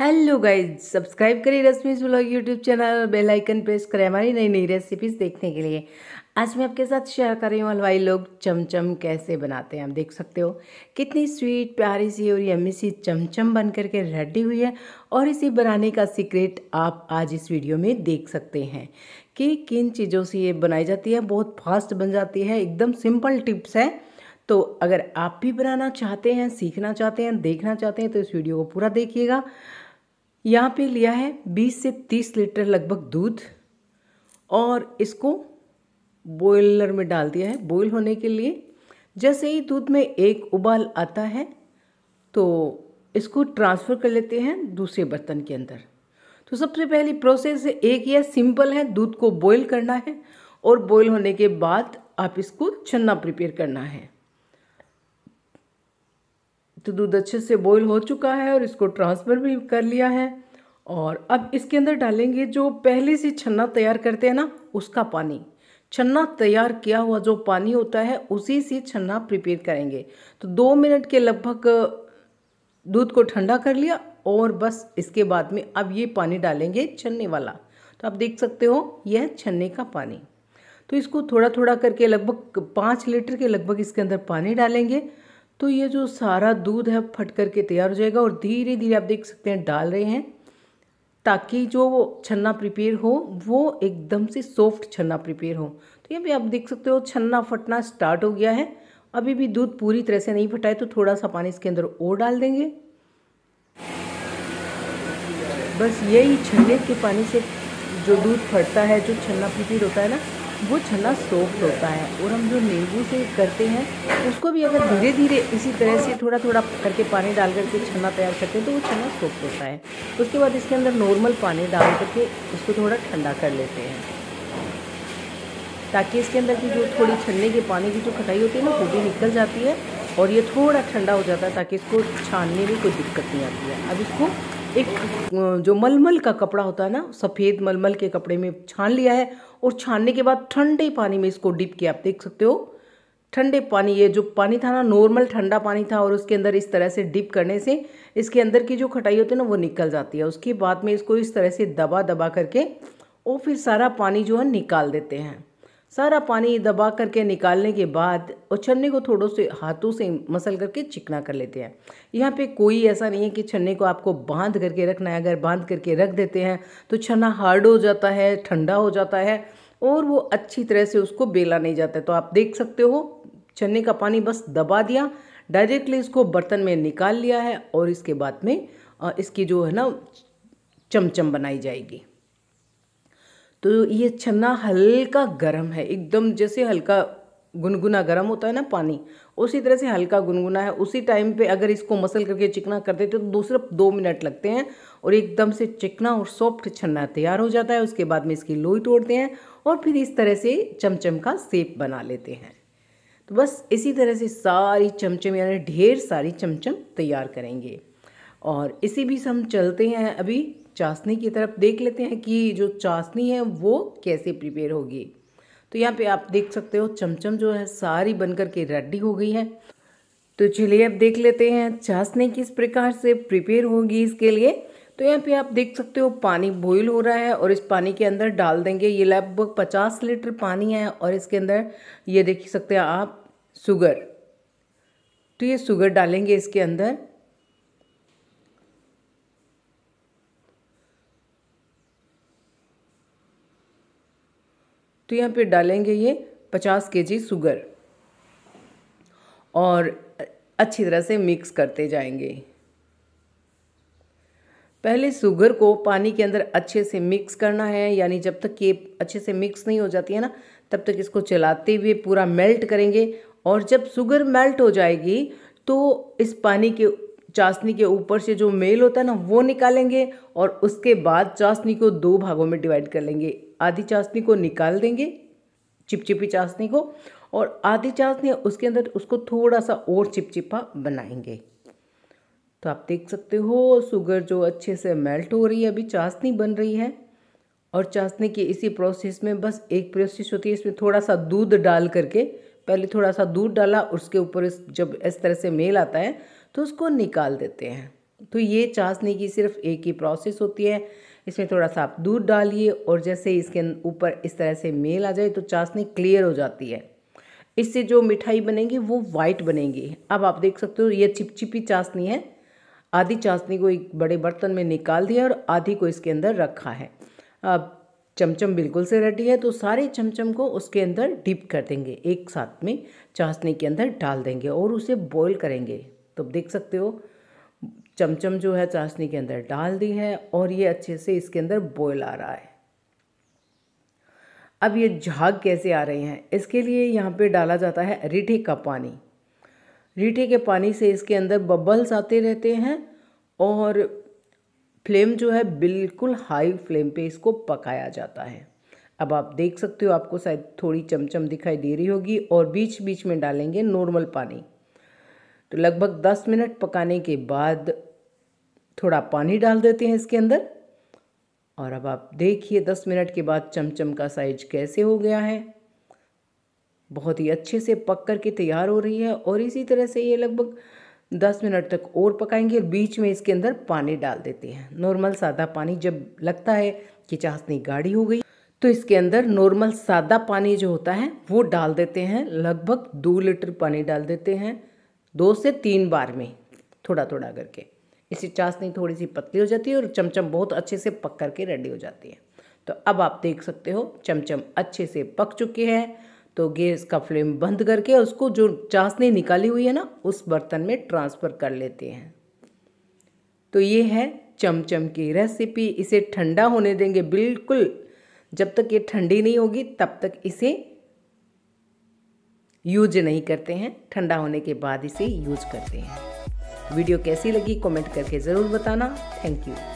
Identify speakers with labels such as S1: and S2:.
S1: hello guys subscribe करें Rashmi's blog YouTube channel और bell icon press करें हमारी नई नई रेसिपीज देखने के लिए आज मैं आपके साथ शेयर कर रही हूँ हलवाई लोग चमचम कैसे बनाते हैं आप देख सकते हो कितनी स्वीट प्यारी सी और यम्मी सी चमचम बन करके रेडी हुई है और इसे बनाने का सीक्रेट आप आज इस वीडियो में देख सकते हैं कि किन चीज़ों से ये बनाई जाती है बहुत फास्ट बन जाती है एकदम सिंपल टिप्स है तो अगर आप भी बनाना चाहते हैं सीखना चाहते हैं देखना चाहते हैं तो इस वीडियो को पूरा देखिएगा यहाँ पे लिया है 20 से 30 लीटर लगभग दूध और इसको बॉयलर में डाल दिया है बॉयल होने के लिए जैसे ही दूध में एक उबाल आता है तो इसको ट्रांसफ़र कर लेते हैं दूसरे बर्तन के अंदर तो सबसे पहली प्रोसेस एक यह सिंपल है दूध को बॉयल करना है और बॉयल होने के बाद आप इसको छन्ना प्रिपेयर करना है तो दूध अच्छे से बॉईल हो चुका है और इसको ट्रांसफ़र भी कर लिया है और अब इसके अंदर डालेंगे जो पहले से छन्ना तैयार करते हैं ना उसका पानी छन्ना तैयार किया हुआ जो पानी होता है उसी से छन्ना प्रिपेयर करेंगे तो दो मिनट के लगभग दूध को ठंडा कर लिया और बस इसके बाद में अब ये पानी डालेंगे छन्ने वाला तो आप देख सकते हो यह छन्ने का पानी तो इसको थोड़ा थोड़ा करके लगभग पाँच लीटर के लगभग इसके अंदर पानी डालेंगे तो ये जो सारा दूध है फट करके तैयार हो जाएगा और धीरे धीरे आप देख सकते हैं डाल रहे हैं ताकि जो छन्ना प्रिपेयर हो वो एकदम से सॉफ्ट छन्ना प्रिपेयर हो तो ये भी आप देख सकते हो छन्ना फटना स्टार्ट हो गया है अभी भी दूध पूरी तरह से नहीं फटा है तो थोड़ा सा पानी इसके अंदर और डाल देंगे बस यही छन्ने के पानी से जो दूध फटता है जो छन्ना प्रिपेयर होता है ना वो छल्ला सॉफ्ट होता है और हम जो नींबू से करते हैं उसको भी अगर धीरे धीरे इसी तरह से थोड़ा थोड़ा करके पानी डाल करके छना तैयार करते हैं तो वो छना सॉफ्ट होता है उसके बाद इसके अंदर नॉर्मल पानी डाल करके उसको थोड़ा ठंडा कर लेते हैं ताकि इसके अंदर की जो थोड़ी छन्ने के पानी की जो खटाई होती है ना वो भी निकल जाती है और ये थोड़ा ठंडा हो जाता है ताकि इसको छानने में कोई दिक्कत नहीं आती है अब इसको एक जो मलमल का कपड़ा होता है ना सफ़ेद मलमल के कपड़े में छान लिया है और छानने के बाद ठंडे पानी में इसको डिप किया आप देख सकते हो ठंडे पानी ये जो पानी था ना नॉर्मल ठंडा पानी था और उसके अंदर इस तरह से डिप करने से इसके अंदर की जो खटाई होती है ना वो निकल जाती है उसके बाद में इसको इस तरह से दबा दबा करके और फिर सारा पानी जो है निकाल देते हैं सारा पानी दबा करके निकालने के बाद और छन्ने को थोड़ों से हाथों से मसल करके चिकना कर लेते हैं यहाँ पे कोई ऐसा नहीं है कि छन्ने को आपको बांध करके रखना है अगर बांध करके रख देते हैं तो छन्ना हार्ड हो जाता है ठंडा हो जाता है और वो अच्छी तरह से उसको बेला नहीं जाता तो आप देख सकते हो छन्ने का पानी बस दबा दिया डायरेक्टली इसको बर्तन में निकाल लिया है और इसके बाद में इसकी जो है ना चमचम बनाई जाएगी तो ये छन्ना हल्का गर्म है एकदम जैसे हल्का गुनगुना गर्म होता है ना पानी उसी तरह से हल्का गुनगुना है उसी टाइम पे अगर इसको मसल करके चिकना कर देते तो दूसरे दो मिनट लगते हैं और एकदम से चिकना और सॉफ्ट छन्ना तैयार हो जाता है उसके बाद में इसकी लोई तोड़ते हैं और फिर इस तरह से चमचम का सेप बना लेते हैं तो बस इसी तरह से सारी चमचम यानी ढेर सारी चमचम तैयार करेंगे और इसी बीच हम चलते हैं अभी चाशनी की तरफ देख लेते हैं कि जो चाशनी है वो कैसे प्रिपेयर होगी तो यहाँ पे आप देख सकते हो चमचम जो है सारी बनकर के रेडी हो गई है तो चलिए अब देख लेते हैं चाशनी किस प्रकार से प्रिपेयर होगी इसके लिए तो यहाँ पे आप देख सकते हो पानी बॉईल हो रहा है और इस पानी के अंदर डाल देंगे ये लगभग पचास लीटर पानी है और इसके अंदर ये देख सकते हैं आप शुगर तो ये शुगर डालेंगे इसके अंदर तो यहाँ पे डालेंगे ये पचास के जी शुगर और अच्छी तरह से मिक्स करते जाएंगे पहले शुगर को पानी के अंदर अच्छे से मिक्स करना है यानी जब तक ये अच्छे से मिक्स नहीं हो जाती है ना तब तक इसको चलाते हुए पूरा मेल्ट करेंगे और जब शुगर मेल्ट हो जाएगी तो इस पानी के चाशनी के ऊपर से जो मेल होता है ना वो निकालेंगे और उसके बाद चाशनी को दो भागों में डिवाइड कर लेंगे आधी चाशनी को निकाल देंगे चिपचिपी चाशनी को और आधी चाशनी उसके अंदर उसको थोड़ा सा और चिपचिपा बनाएंगे तो आप देख सकते हो शुगर जो अच्छे से मेल्ट हो रही है अभी चाशनी बन रही है और चाशनी के इसी प्रोसेस में बस एक प्रोसेस होती है इसमें थोड़ा सा दूध डाल करके पहले थोड़ा सा दूध डाला उसके ऊपर इस जब इस तरह से मेल आता है तो उसको निकाल देते हैं तो ये चाशनी की सिर्फ एक ही प्रोसेस होती है इसमें थोड़ा सा आप दूध डालिए और जैसे इसके ऊपर इस तरह से मेल आ जाए तो चाशनी क्लियर हो जाती है इससे जो मिठाई बनेगी वो वाइट बनेगी अब आप देख सकते हो ये चिपचिपी चाशनी है आधी चाशनी को एक बड़े बर्तन में निकाल दिया और आधी को इसके अंदर रखा है अब चमचम बिल्कुल से रेडी है तो सारे चमचम को उसके अंदर डिप कर देंगे एक साथ में चाशनी के अंदर डाल देंगे और उसे बॉईल करेंगे तो देख सकते हो चमचम जो है चाशनी के अंदर डाल दी है और ये अच्छे से इसके अंदर बॉयल आ रहा है अब ये झाग कैसे आ रहे हैं इसके लिए यहाँ पे डाला जाता है रीठे का पानी रीठे के पानी से इसके अंदर बबल्स आते रहते हैं और फ्लेम जो है बिल्कुल हाई फ्लेम पे इसको पकाया जाता है अब आप देख सकते हो आपको शायद थोड़ी चमचम दिखाई दे रही होगी और बीच बीच में डालेंगे नॉर्मल पानी तो लगभग दस मिनट पकाने के बाद थोड़ा पानी डाल देते हैं इसके अंदर और अब आप देखिए दस मिनट के बाद चमचम का साइज कैसे हो गया है बहुत ही अच्छे से पक कर के तैयार हो रही है और इसी तरह से ये लगभग दस मिनट तक और पकाएंगे और बीच में इसके अंदर पानी डाल देते हैं नॉर्मल सादा पानी जब लगता है कि चाशनी गाढ़ी हो गई तो इसके अंदर नॉर्मल सादा पानी जो होता है वो डाल देते हैं लगभग दो लीटर पानी डाल देते हैं दो से तीन बार में थोड़ा थोड़ा करके इसी चाशनी थोड़ी सी पतली हो जाती है और चमचम बहुत अच्छे से पक करके रेडी हो जाती है तो अब आप देख सकते हो चमचम अच्छे से पक चुके हैं तो गैस का फ्लेम बंद करके उसको जो चाशनी निकाली हुई है ना उस बर्तन में ट्रांसफ़र कर लेते हैं तो ये है चमचम की रेसिपी इसे ठंडा होने देंगे बिल्कुल जब तक ये ठंडी नहीं होगी तब तक इसे यूज नहीं करते हैं ठंडा होने के बाद इसे यूज करते हैं वीडियो कैसी लगी कमेंट करके ज़रूर बताना थैंक यू